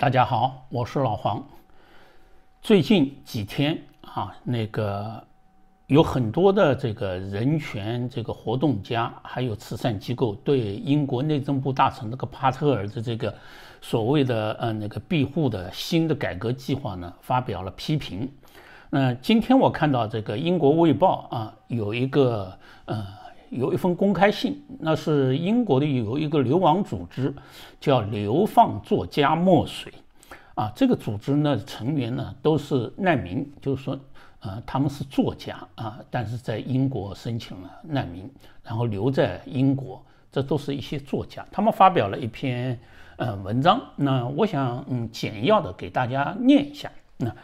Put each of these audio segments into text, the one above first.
大家好，我是老黄。最近几天啊，那个有很多的这个人权这个活动家，还有慈善机构，对英国内政部大臣那个帕特尔的这个所谓的呃那个庇护的新的改革计划呢，发表了批评。那今天我看到这个《英国卫报》啊，有一个呃。有一封公开信，那是英国的有一个流亡组织，叫流放作家墨水，啊，这个组织呢成员呢都是难民，就是说，呃，他们是作家啊，但是在英国申请了难民，然后留在英国，这都是一些作家，他们发表了一篇呃文章，那我想嗯简要的给大家念一下，那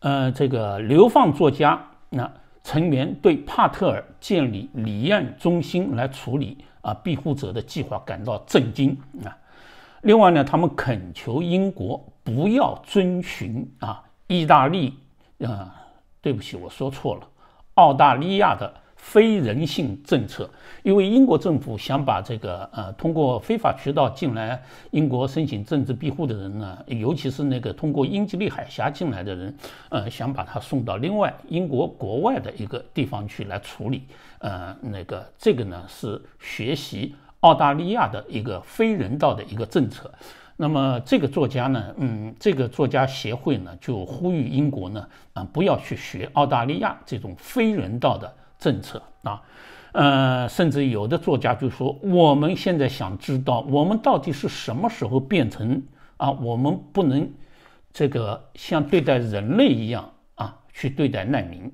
呃这个流放作家那。成员对帕特尔建立离岸中心来处理啊庇护者的计划感到震惊啊。另外呢，他们恳求英国不要遵循啊意大利，啊，对不起，我说错了，澳大利亚的。非人性政策，因为英国政府想把这个呃通过非法渠道进来英国申请政治庇护的人呢，尤其是那个通过英吉利海峡进来的人，呃，想把他送到另外英国国外的一个地方去来处理，呃，那个这个呢是学习澳大利亚的一个非人道的一个政策。那么这个作家呢，嗯，这个作家协会呢就呼吁英国呢，啊，不要去学澳大利亚这种非人道的。政策啊，呃，甚至有的作家就说，我们现在想知道，我们到底是什么时候变成啊，我们不能这个像对待人类一样啊去对待难民。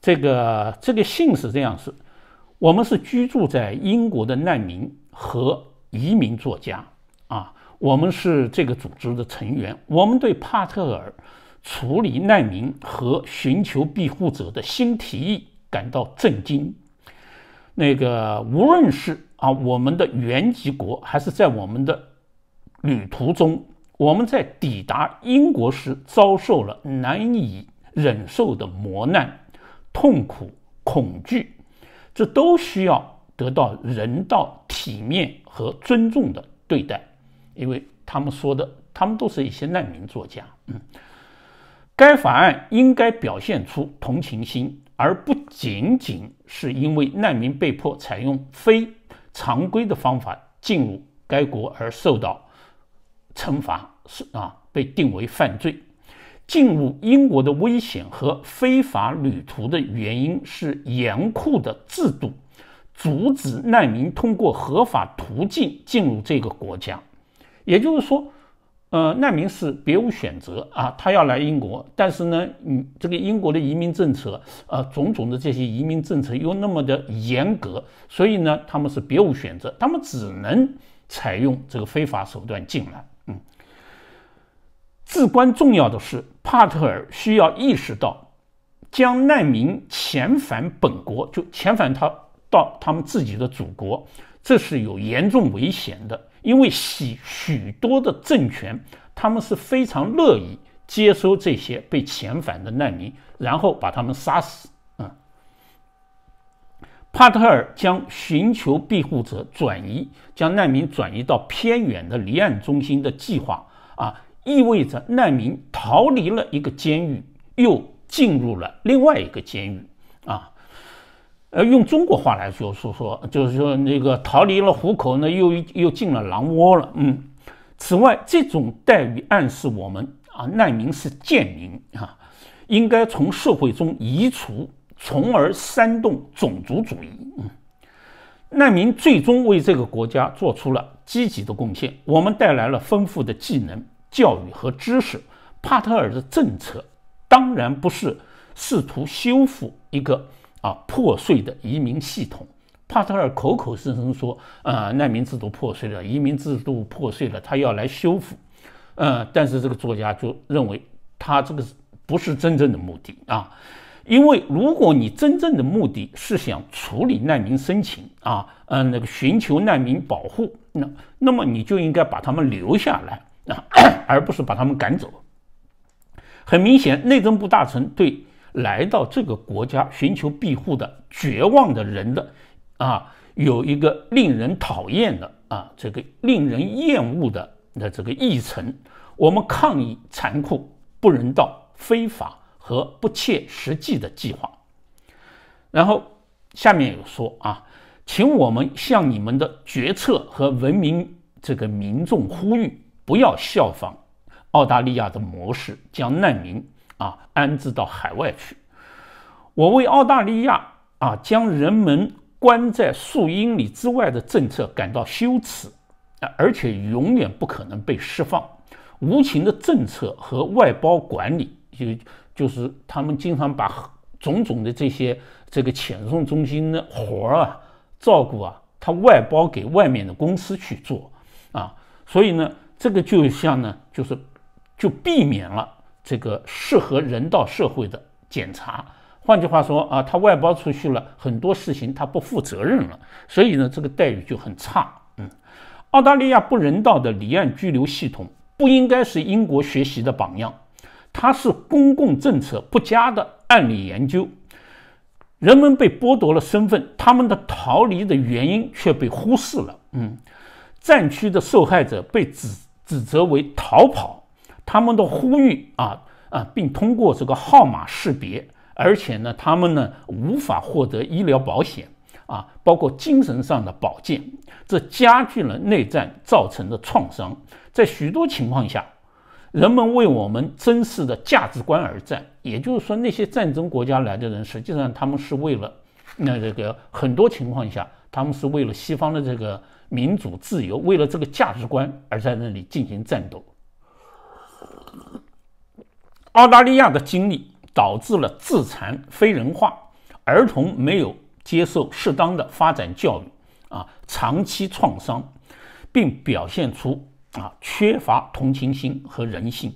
这个这个信是这样子，我们是居住在英国的难民和移民作家啊，我们是这个组织的成员，我们对帕特尔处理难民和寻求庇护者的新提议。感到震惊。那个，无论是啊，我们的原籍国，还是在我们的旅途中，我们在抵达英国时遭受了难以忍受的磨难、痛苦、恐惧，这都需要得到人道、体面和尊重的对待。因为他们说的，他们都是一些难民作家。嗯，该法案应该表现出同情心。而不仅仅是因为难民被迫采用非常规的方法进入该国而受到惩罚，是啊，被定为犯罪。进入英国的危险和非法旅途的原因是严酷的制度，阻止难民通过合法途径进入这个国家。也就是说。呃，难民是别无选择啊，他要来英国，但是呢，嗯，这个英国的移民政策，呃，种种的这些移民政策又那么的严格，所以呢，他们是别无选择，他们只能采用这个非法手段进来。嗯，至关重要的是，帕特尔需要意识到，将难民遣返本国，就遣返他到他们自己的祖国，这是有严重危险的。因为许许多的政权，他们是非常乐意接收这些被遣返的难民，然后把他们杀死。嗯，帕特尔将寻求庇护者转移，将难民转移到偏远的离岸中心的计划啊，意味着难民逃离了一个监狱，又进入了另外一个监狱啊。而用中国话来说说，说就是说那个逃离了虎口，呢，又又进了狼窝了。嗯，此外，这种待遇暗示我们啊，难民是贱民啊，应该从社会中移除，从而煽动种族主义。难民最终为这个国家做出了积极的贡献，我们带来了丰富的技能、教育和知识。帕特尔的政策当然不是试图修复一个。啊，破碎的移民系统。帕特尔口口声声说，呃，难民制度破碎了，移民制度破碎了，他要来修复。嗯，但是这个作家就认为他这个不是真正的目的啊，因为如果你真正的目的是想处理难民申请啊，嗯，那个寻求难民保护，那那么你就应该把他们留下来啊，而不是把他们赶走。很明显，内政部大臣对。来到这个国家寻求庇护的绝望的人的，啊，有一个令人讨厌的啊，这个令人厌恶的那这个议程，我们抗议残酷、不人道、非法和不切实际的计划。然后下面有说啊，请我们向你们的决策和文明这个民众呼吁，不要效仿澳大利亚的模式，将难民。啊，安置到海外去。我为澳大利亚啊，将人们关在数英里之外的政策感到羞耻，啊，而且永远不可能被释放。无情的政策和外包管理，就就是他们经常把种种的这些这个遣送中心的活儿啊、照顾啊，他外包给外面的公司去做啊，所以呢，这个就像呢，就是就避免了。这个适合人道社会的检查，换句话说啊，他外包出去了很多事情，他不负责任了，所以呢，这个待遇就很差。嗯，澳大利亚不人道的离岸拘留系统不应该是英国学习的榜样，它是公共政策不佳的案例研究。人们被剥夺了身份，他们的逃离的原因却被忽视了。嗯，战区的受害者被指指责为逃跑。他们的呼吁啊啊，并通过这个号码识别，而且呢，他们呢无法获得医疗保险啊，包括精神上的保健，这加剧了内战造成的创伤。在许多情况下，人们为我们真实的价值观而战，也就是说，那些战争国家来的人，实际上他们是为了那这个很多情况下，他们是为了西方的这个民主自由，为了这个价值观而在那里进行战斗。澳大利亚的经历导致了自残、非人化、儿童没有接受适当的发展教育，啊，长期创伤，并表现出啊缺乏同情心和人性。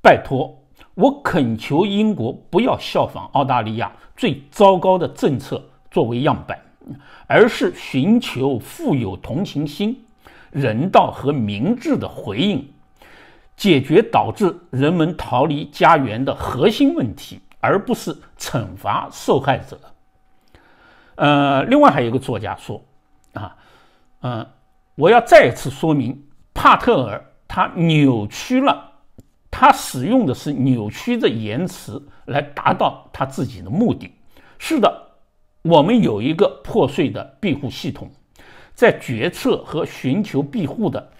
拜托，我恳求英国不要效仿澳大利亚最糟糕的政策作为样板，而是寻求富有同情心、人道和明智的回应。解决导致人们逃离家园的核心问题，而不是惩罚受害者。呃，另外还有一个作家说，啊，嗯，我要再次说明，帕特尔他扭曲了，他使用的是扭曲的言辞来达到他自己的目的。是的，我们有一个破碎的庇护系统，在决策和寻求庇护的。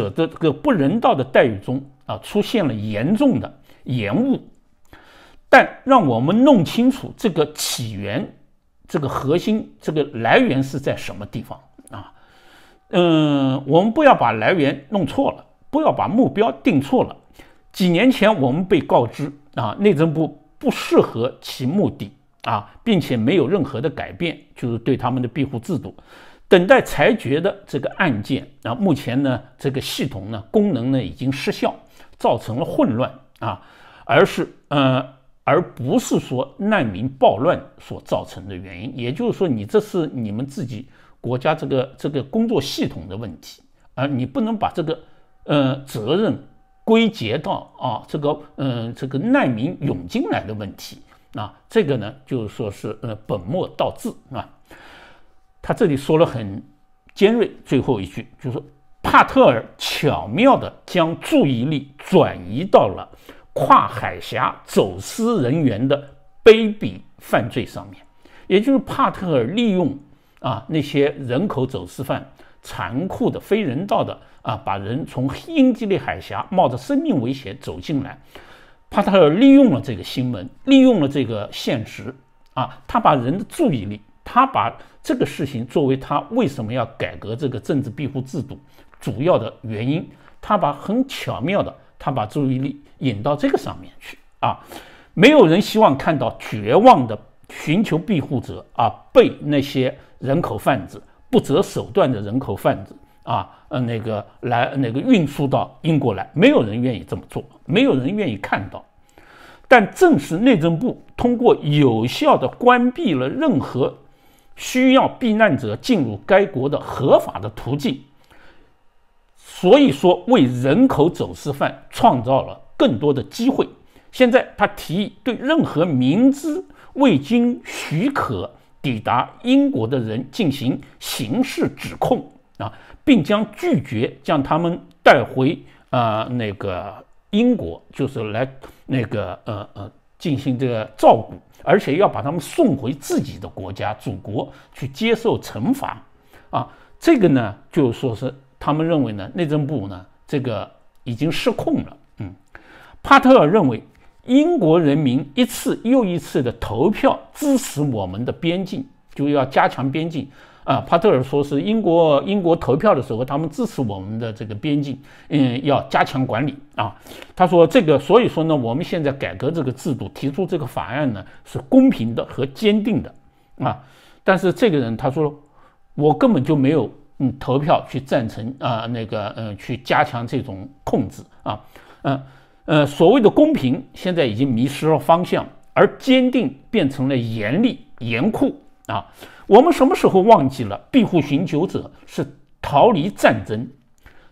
者的这个不人道的待遇中啊，出现了严重的延误，但让我们弄清楚这个起源、这个核心、这个来源是在什么地方啊？嗯，我们不要把来源弄错了，不要把目标定错了。几年前我们被告知啊，内政部不适合其目的啊，并且没有任何的改变，就是对他们的庇护制度。等待裁决的这个案件，啊，目前呢，这个系统呢，功能呢已经失效，造成了混乱啊，而是，呃，而不是说难民暴乱所造成的原因。也就是说，你这是你们自己国家这个这个工作系统的问题，而你不能把这个，呃，责任归结到啊，这个，呃这个难民涌进来的问题，啊，这个呢，就是说是，呃，本末倒置，啊。他这里说了很尖锐，最后一句就是帕特尔巧妙地将注意力转移到了跨海峡走私人员的卑鄙犯罪上面，也就是帕特尔利用啊那些人口走私犯残酷的非人道的啊把人从英吉利海峡冒着生命危险走进来，帕特尔利用了这个新闻，利用了这个现实啊，他把人的注意力。他把这个事情作为他为什么要改革这个政治庇护制度主要的原因。他把很巧妙的，他把注意力引到这个上面去啊。没有人希望看到绝望的寻求庇护者啊被那些人口贩子不择手段的人口贩子啊，呃那个来那个运输到英国来，没有人愿意这么做，没有人愿意看到。但正是内政部通过有效的关闭了任何。需要避难者进入该国的合法的途径，所以说为人口走私犯创造了更多的机会。现在他提议对任何明知未经许可抵达英国的人进行刑事指控啊，并将拒绝将他们带回呃那个英国，就是来那个呃呃进行这个照顾。而且要把他们送回自己的国家、祖国去接受惩罚，啊，这个呢，就说是他们认为呢，内政部呢，这个已经失控了。嗯，帕特尔认为，英国人民一次又一次的投票支持我们的边境，就要加强边境。啊，帕特尔说是英国，英国投票的时候，他们支持我们的这个边境，嗯，要加强管理啊。他说这个，所以说呢，我们现在改革这个制度，提出这个法案呢，是公平的和坚定的啊。但是这个人他说，我根本就没有嗯投票去赞成啊，那个嗯去加强这种控制啊，嗯呃，所谓的公平现在已经迷失了方向，而坚定变成了严厉严酷啊。我们什么时候忘记了庇护寻求者是逃离战争、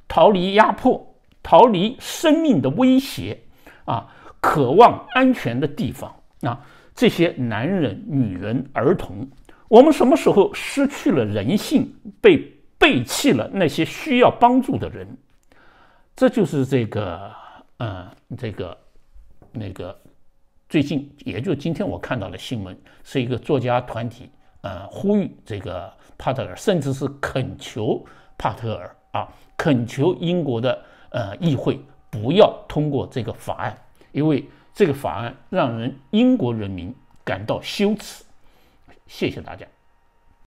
逃离压迫、逃离生命的威胁啊？渴望安全的地方啊！这些男人、女人、儿童，我们什么时候失去了人性，被背弃了那些需要帮助的人？这就是这个……嗯，这个……那个……最近，也就今天，我看到了新闻，是一个作家团体。呃，呼吁这个帕特尔，甚至是恳求帕特尔啊，恳求英国的呃议会不要通过这个法案，因为这个法案让人英国人民感到羞耻。谢谢大家。